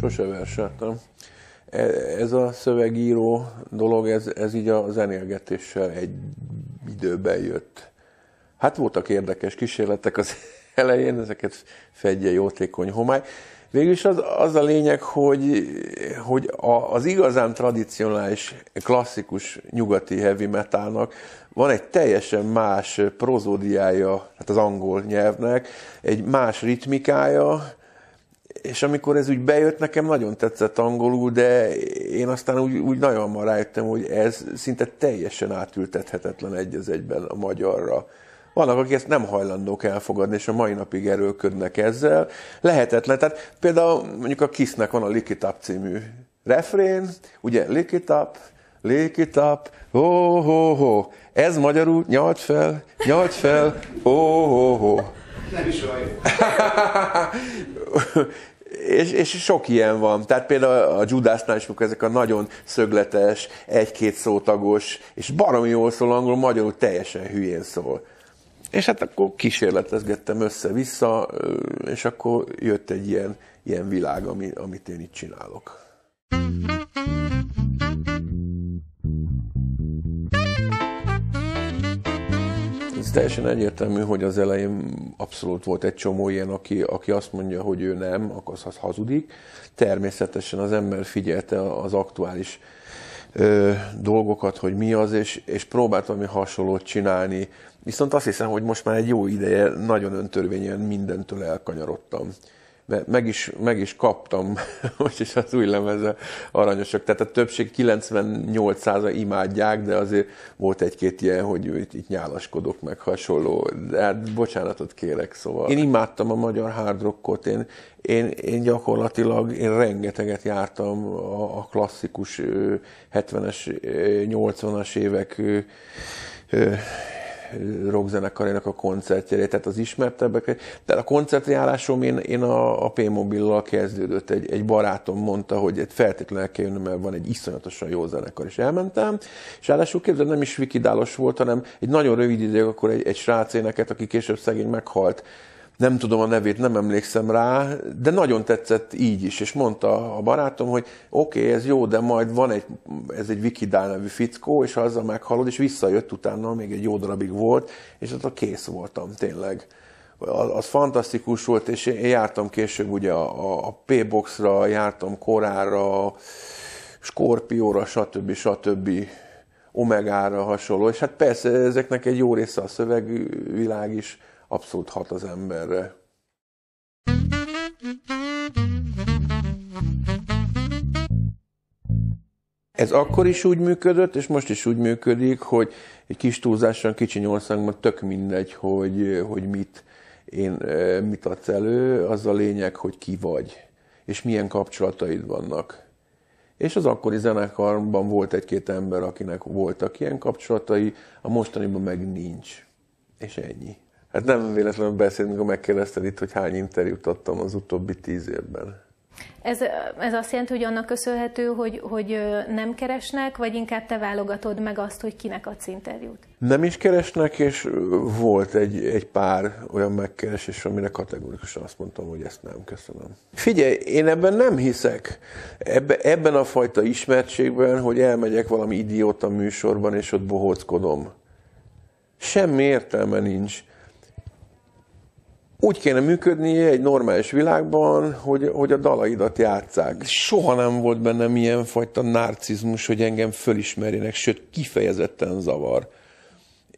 Sose verseltem. E, ez a szövegíró dolog, ez, ez így a zenélgetéssel egy időben jött. Hát voltak érdekes kísérletek az elején, ezeket fedje jótékony homály. Végülis az, az a lényeg, hogy, hogy a, az igazán tradicionális, klasszikus nyugati heavy metalnak van egy teljesen más prozódiája, hát az angol nyelvnek, egy más ritmikája, és amikor ez úgy bejött, nekem nagyon tetszett angolul, de én aztán úgy, úgy nagyon már rájöttem, hogy ez szinte teljesen átültethetetlen egy az egyben a magyarra. Vannak, akik ezt nem hajlandók elfogadni, és a mai napig erőködnek ezzel. Lehetetlen. Tehát például mondjuk a Kissnek van a Lick It Up című refrén, ugye Lick It Up, Lick It Up, ho, ho, ho. Ez magyarul nyalt fel, nyalt fel, ho, ho, ho. Nem is olyan és, és sok ilyen van. Tehát például a Judásnál is, amikor ezek a nagyon szögletes, egy-két szótagos, és baromi jól szól angol, magyarul teljesen hülyén szól. És hát akkor kísérletezgettem össze-vissza, és akkor jött egy ilyen, ilyen világ, ami, amit én itt csinálok. Mm-hmm. Ez teljesen egyértelmű, hogy az elején abszolút volt egy csomó ilyen, aki, aki azt mondja, hogy ő nem, akkor az hazudik. Természetesen az ember figyelte az aktuális ö, dolgokat, hogy mi az, és, és próbált valami hasonlót csinálni. Viszont azt hiszem, hogy most már egy jó ideje nagyon öntörvényen mindentől elkanyarodtam de meg is, meg is kaptam, most is az új lemeze aranyosak. Tehát a többség 98%-a imádják, de azért volt egy-két ilyen, hogy itt, itt nyálaskodok meg hasonló. De hát bocsánatot kérek, szóval. Én imádtam a magyar hard rockot, én, én, én gyakorlatilag én rengeteget jártam a, a klasszikus 70-es, 80-as évek rockzenekarének a koncertjére, tehát az ismertebbek. Tehát a koncertjárásom én, én a, a P-mobillal kezdődött. Egy, egy barátom mondta, hogy egy feltétlenül kell jönni, mert van egy iszonyatosan jó zenekar, és elmentem. És ráadásul képzel, nem is vikidálos volt, hanem egy nagyon rövid ideig akkor egy, egy srác éneket, aki később szegény meghalt, nem tudom a nevét, nem emlékszem rá, de nagyon tetszett így is, és mondta a barátom, hogy oké, okay, ez jó, de majd van egy, ez egy Wikidál nevű fickó, és azzal meghalod, és visszajött utána, még egy jó darabig volt, és ott a kész voltam tényleg az fantasztikus volt, és én jártam később ugye a, a P-boxra, jártam korára, Skorpióra, stb. stb. Omegára hasonló, és hát persze ezeknek egy jó része a szövegvilág is, abszolút hat az emberre. Ez akkor is úgy működött, és most is úgy működik, hogy egy kis túlzással kicsi országban tök mindegy, hogy, hogy mit, én, eh, mit adsz elő, az a lényeg, hogy ki vagy, és milyen kapcsolataid vannak. És az akkori zenekarban volt egy-két ember, akinek voltak ilyen kapcsolatai, a mostaniban meg nincs. És ennyi. Hát nem véletlenül beszélünk, amikor megkérdezted itt, hogy hány interjút adtam az utóbbi tíz évben. Ez, ez azt jelenti, hogy annak köszönhető, hogy, hogy nem keresnek, vagy inkább te válogatod meg azt, hogy kinek adsz interjút? Nem is keresnek, és volt egy, egy pár olyan megkeresés, amire kategorikusan azt mondtam, hogy ezt nem köszönöm. Figyelj, én ebben nem hiszek. Ebbe, ebben a fajta ismertségben, hogy elmegyek valami idióta műsorban, és ott bohóckodom. Semmi értelme nincs úgy kéne működnie egy normális világban, hogy, hogy a dalaidat játszák. Soha nem volt bennem ilyen fajta narcizmus, hogy engem fölismerjenek, sőt kifejezetten zavar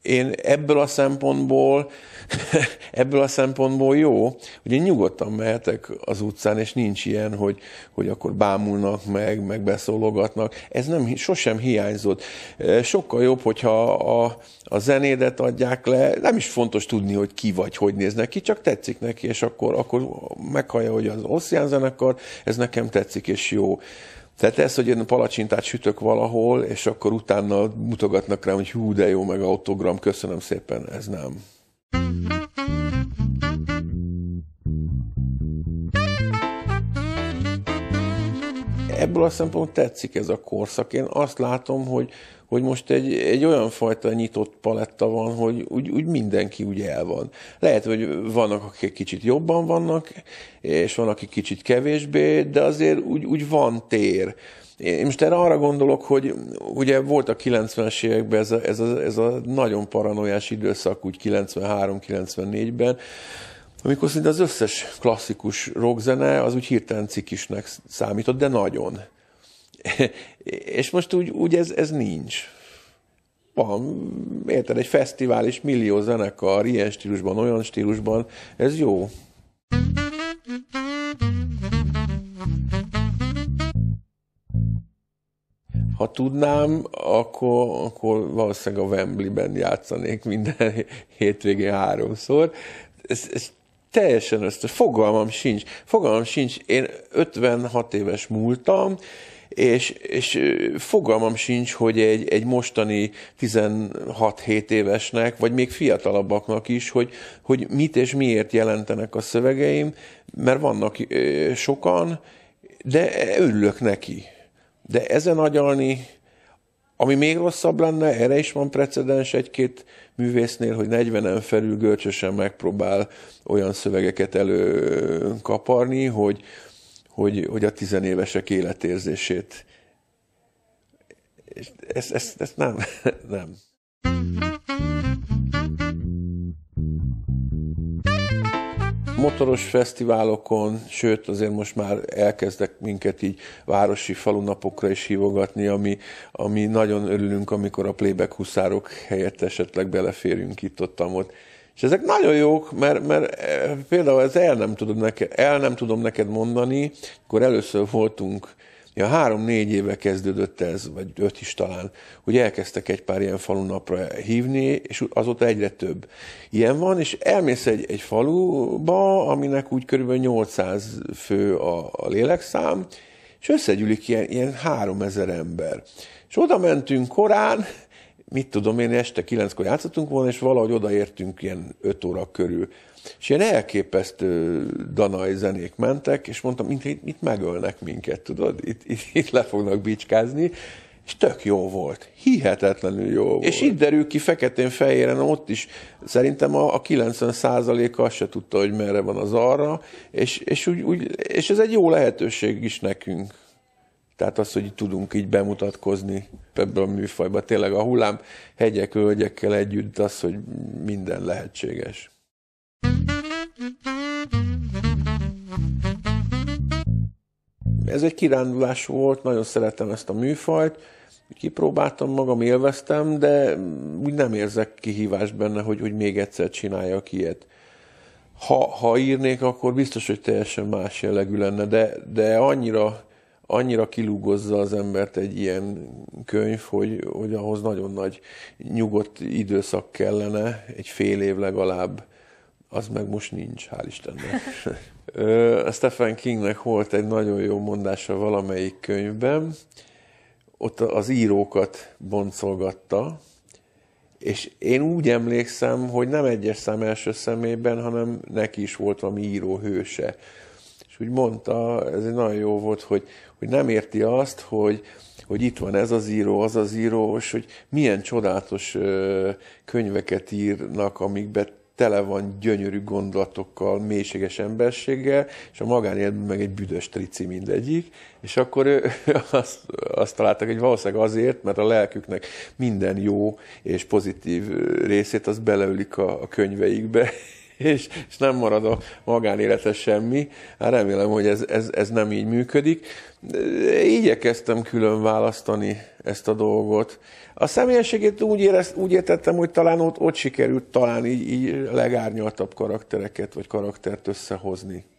én ebből a szempontból, ebből a szempontból jó, hogy én nyugodtan mehetek az utcán, és nincs ilyen, hogy, hogy akkor bámulnak meg, meg beszólogatnak. Ez nem, sosem hiányzott. Sokkal jobb, hogyha a, a zenédet adják le, nem is fontos tudni, hogy ki vagy, hogy néznek ki, csak tetszik neki, és akkor, akkor meghallja, hogy az Oszián zenekar, ez nekem tetszik, és jó. Tehát ez, hogy én palacsintát sütök valahol, és akkor utána mutogatnak rám, hogy hú, de jó, meg autogram, köszönöm szépen, ez nem. Ebből a szempontból tetszik ez a korszak. Én azt látom, hogy, hogy most egy, egy olyan fajta nyitott paletta van, hogy úgy, úgy mindenki úgy el van. Lehet, hogy vannak, akik kicsit jobban vannak, és van, akik kicsit kevésbé, de azért úgy, úgy van tér. Én most erre arra gondolok, hogy ugye volt a 90-es években ez a, ez, a, ez a nagyon paranoiás időszak, úgy 93-94-ben, amikor szinte az összes klasszikus rockzene az úgy hirtelen cikisnek számított, de nagyon. és most úgy, úgy ez, ez nincs. Van, érted, egy fesztivál és millió zenekar, ilyen stílusban, olyan stílusban, ez jó. Ha tudnám, akkor, akkor valószínűleg a Wembley-ben játszanék minden hétvégén háromszor. Ez, ez teljesen össze, fogalmam sincs. Fogalmam sincs, én 56 éves múltam, és, és fogalmam sincs, hogy egy, egy mostani 16-7 évesnek, vagy még fiatalabbaknak is, hogy, hogy mit és miért jelentenek a szövegeim, mert vannak sokan, de örülök neki. De ezen agyalni, ami még rosszabb lenne, erre is van precedens egy-két művésznél, hogy 40-en felül görcsösen megpróbál olyan szövegeket előkaparni, hogy, hogy, hogy a tizenévesek életérzését. És ez ez, ez nem, nem. motoros fesztiválokon, sőt azért most már elkezdek minket így városi falunapokra is hívogatni, ami, ami nagyon örülünk, amikor a playback huszárok helyett esetleg beleférünk itt-ott, ott. És ezek nagyon jók, mert, mert eh, például ez el nem, tudom neked, el nem tudom neked mondani, akkor először voltunk, ja, három-négy éve kezdődött ez, vagy öt is talán, hogy elkezdtek egy pár ilyen falunapra hívni, és azóta egyre több ilyen van, és elmész egy, egy faluba, aminek úgy körülbelül 800 fő a, a lélekszám, és összegyűlik ilyen, ilyen 3000 ember. És oda mentünk korán, mit tudom én, este kilenckor játszottunk volna, és valahogy odaértünk ilyen öt óra körül. És ilyen elképesztő danai zenék mentek, és mondtam, mint itt, itt megölnek minket, tudod, itt, itt, itt le fognak bicskázni, és tök jó volt. Hihetetlenül jó volt. És itt derül ki feketén fejéren, ott is szerintem a, a 90 százaléka azt se tudta, hogy merre van az arra, és, és, úgy, úgy, és ez egy jó lehetőség is nekünk. Tehát az, hogy tudunk így bemutatkozni ebből a műfajba, tényleg a hullám hegyek, völgyekkel együtt az, hogy minden lehetséges. Ez egy kirándulás volt, nagyon szeretem ezt a műfajt, kipróbáltam magam, élveztem, de úgy nem érzek kihívást benne, hogy, hogy még egyszer csináljak ilyet. Ha, ha írnék, akkor biztos, hogy teljesen más jellegű lenne, de, de annyira annyira kilúgozza az embert egy ilyen könyv, hogy, hogy ahhoz nagyon nagy nyugodt időszak kellene, egy fél év legalább, az meg most nincs, hál' Istennek. Stephen Kingnek volt egy nagyon jó mondása valamelyik könyvben, ott az írókat boncolgatta, és én úgy emlékszem, hogy nem egyes szám első szemében, hanem neki is volt valami író hőse. És úgy mondta, ez egy nagyon jó volt, hogy, hogy nem érti azt, hogy, hogy itt van ez az író, az az író, és hogy milyen csodálatos könyveket írnak, amikbe tele van gyönyörű gondolatokkal, mélységes emberséggel, és a magánéletben meg egy büdös trici mindegyik, és akkor ő, azt, azt találtak, hogy valószínűleg azért, mert a lelküknek minden jó és pozitív részét az beleülik a, a könyveikbe, és, és nem marad a magánélete semmi. Hát remélem, hogy ez, ez, ez nem így működik. Igyekeztem külön választani ezt a dolgot. A személyességét úgy, érez, úgy értettem, hogy talán ott, ott sikerült talán így, így legárnyaltabb karaktereket vagy karaktert összehozni.